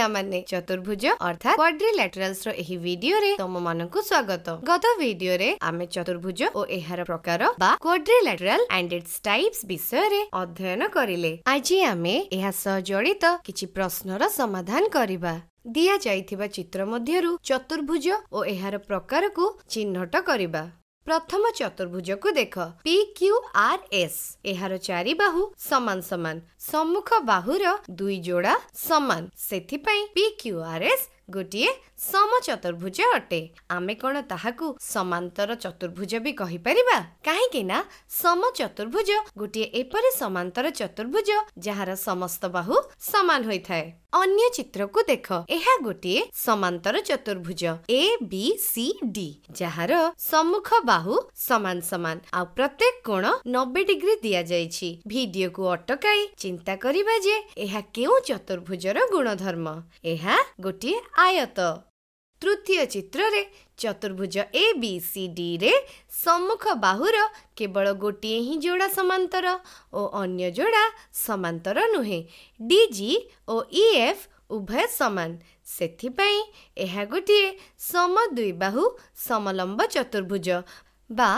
ପିଲାମାନେ ଚତୁର୍ଭୁଜ ଅର୍ଥାତ୍ କ୍ୱାଡ୍ରିଲ୍ୟାଟେରାଲ୍ସ ର ଏହି ଭିଡିଓରେ ତୁମମାନଙ୍କୁ ସ୍ୱାଗତ ଗତ ଭିଡିଓରେ ଆମେ ଚତୁର୍ଭୁଜ ଓ ଏହାର ପ୍ରକାର ବା କ୍ୱାଡ୍ରିଲ୍ୟାଟେରାଲ୍ ଆଣ୍ଡ ଇଟ୍ସ ଟାଇପ୍ସ ବିଷୟରେ ଅଧ୍ୟୟନ କରିଲେ ଆଜି ଆମେ ଏହା ସହ ଜଡ଼ିତ କିଛି ପ୍ରଶ୍ନର ସମାଧାନ କରିବା ଦିଆଯାଇଥିବା ଚିତ୍ର ମଧ୍ୟରୁ ଚତୁର୍ଭୁଜ ଓ ଏହାର ପ୍ରକାରକୁ ଚିହ୍ନଟ କରିବା ପ୍ରଥମ ଚତୁର୍ଭୁଜକୁ ଦେଖ ପି କ୍ୟୁ ଆର୍ ଏସ୍ ଏହାର ଚାରି ବାହୁ ସମାନ ସମାନ ସମ୍ମୁଖ ବାହୁର ଦୁଇ ଯୋଡ଼ା ସମାନ ସେଥିପାଇଁ ପି କ୍ୟୁ ଆର୍ ଏସ୍ ଗୋଟିଏ ସମଚତୁର୍ଭୁଜ ଅଟେ ଆମେ କ'ଣ ତାହାକୁ ସମାନ୍ତର ଚତୁର୍ଭୁଜ ବି କହିପାରିବା କାହିଁକି ନା ସମଚତୁର୍ଭୁଜ ଗୋଟିଏ ଏପରି ସମାନ୍ତର ଚତୁର୍ଭୁଜ ଯାହାର ସମସ୍ତ ବାହୁ ସମାନ ହୋଇଥାଏ ଅନ୍ୟ ଚିତ୍ରକୁ ଦେଖ ଏହା ଗୋଟିଏ ସମାନ୍ତର ଚତୁର୍ଭୁଜ ଏ ବି ସି ଡି ଯାହାର ସମ୍ମୁଖ ବାହୁ ସମାନ ସମାନ ଆଉ ପ୍ରତ୍ୟେକ କୋଣ ନବେ ଡିଗ୍ରୀ ଦିଆଯାଇଛି ଭିଡିଓକୁ ଅଟକାଇ ଚିନ୍ତା କରିବା ଯେ ଏହା କେଉଁ ଚତୁର୍ଭୁଜର ଗୁଣଧର୍ମ ଏହା ଗୋଟିଏ ଆୟତ ତୃତୀୟ ଚିତ୍ରରେ ଚତୁର୍ଭୁଜ ଏ ବି ସି ଡିରେ ସମ୍ମୁଖ ବାହୁର କେବଳ ଗୋଟିଏ ହିଁ ଯୋଡ଼ା ସମାନ୍ତର ଓ ଅନ୍ୟ ଯୋଡ଼ା ସମାନ୍ତର ନୁହେଁ ଡି ଜି ଓ ଇ ଏଫ୍ ଉଭୟ ସମାନ ସେଥିପାଇଁ ଏହା ଗୋଟିଏ ସମ ଦୁଇ ବାହୁ ସମଲମ୍ବ ଚତୁର୍ଭୁଜ ବା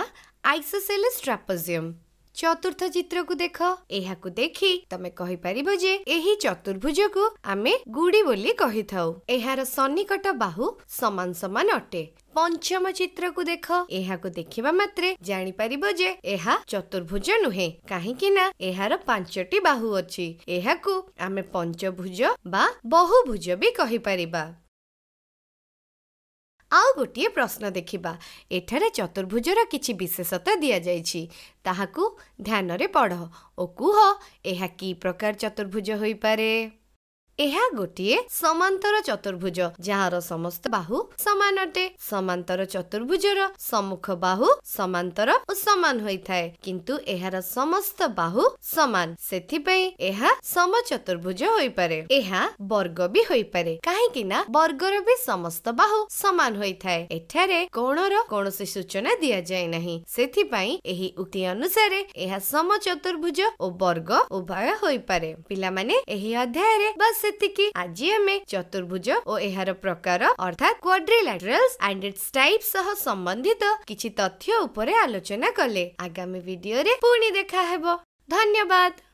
ଆଇସୋସେଲେ ଷ୍ଟ୍ରାପୋଜିୟମ୍ ଚତୁର୍ଥ ଚିତ୍ରକୁ ଦେଖ ଏହାକୁ ଦେଖି ତମେ କହିପାରିବ ଯେ ଏହି ଚତୁର୍ଭୁଜକୁ ଆମେ ଗୁଡ଼ି ବୋଲି କହିଥାଉ ଏହାର ସନ୍ନିକଟ ବାହୁ ସମାନ ସମାନ ଅଟେ ପଞ୍ଚମ ଚିତ୍ରକୁ ଦେଖ ଏହାକୁ ଦେଖିବା ମାତ୍ରେ ଜାଣିପାରିବ ଯେ ଏହା ଚତୁର୍ଭୁଜ ନୁହେଁ କାହିଁକି ନା ଏହାର ପାଞ୍ଚଟି ବାହୁ ଅଛି ଏହାକୁ ଆମେ ପଞ୍ଚଭୁଜ ବା ବହୁଭୁଜ ବି କହିପାରିବା ଆଉ ଗୋଟିଏ ପ୍ରଶ୍ନ ଦେଖିବା ଏଠାରେ ଚତୁର୍ଭୁଜର କିଛି ବିଶେଷତା ଦିଆଯାଇଛି ତାହାକୁ ଧ୍ୟାନରେ ପଢ଼ ଓ କୁହ ଏହା କି ପ୍ରକାର ଚତୁର୍ଭୁଜ ହୋଇପାରେ ଏହା ଗୋଟିଏ ସମାନ୍ତର ଚତୁର୍ଭୁଜ ଯାହାର ସମସ୍ତ ବାହୁ ସମାନ ଅଟେ ସମାନ୍ତର ଚତୁର୍ଭୁଜର ସମ୍ମୁଖ ବାହୁ ସମାନ୍ତର ଓ ସମାନ ହୋଇଥାଏ କିନ୍ତୁ ଏହାର ସମସ୍ତ ବାହୁ ସମାନ ସେଥିପାଇଁ ଏହା ସମ ଚତୁର୍ଭୁଜ ହୋଇପାରେ ଏହା ବର୍ଗ ବି ହୋଇପାରେ କାହିଁକି ନା ବର୍ଗର ବି ସମସ୍ତ ବାହୁ ସମାନ ହୋଇଥାଏ ଏଠାରେ କୋଣର କୌଣସି ସୂଚନା ଦିଆଯାଏ ନାହିଁ ସେଥିପାଇଁ ଏହି ଉକ୍ତି ଅନୁସାରେ ଏହା ସମ ଚତୁର୍ଭୁଜ ଓ ବର୍ଗ ଉଭୟ ହୋଇପାରେ ପିଲାମାନେ ଏହି ଅଧ୍ୟାୟରେ ବାସ ସେତିକି ଆଜି ଆମେ ଚତୁର୍ଭୁଜ ও এর প্রকার অর্থাৎ কোয়াড্রিল্যাটারালস এন্ড ইটস টাইপ সহ সম্বন্ধিত কিছু তথ্য উপরে আলোচনা কলে আগামী ভিডিওরে পুনি দেখা হব ধন্যবাদ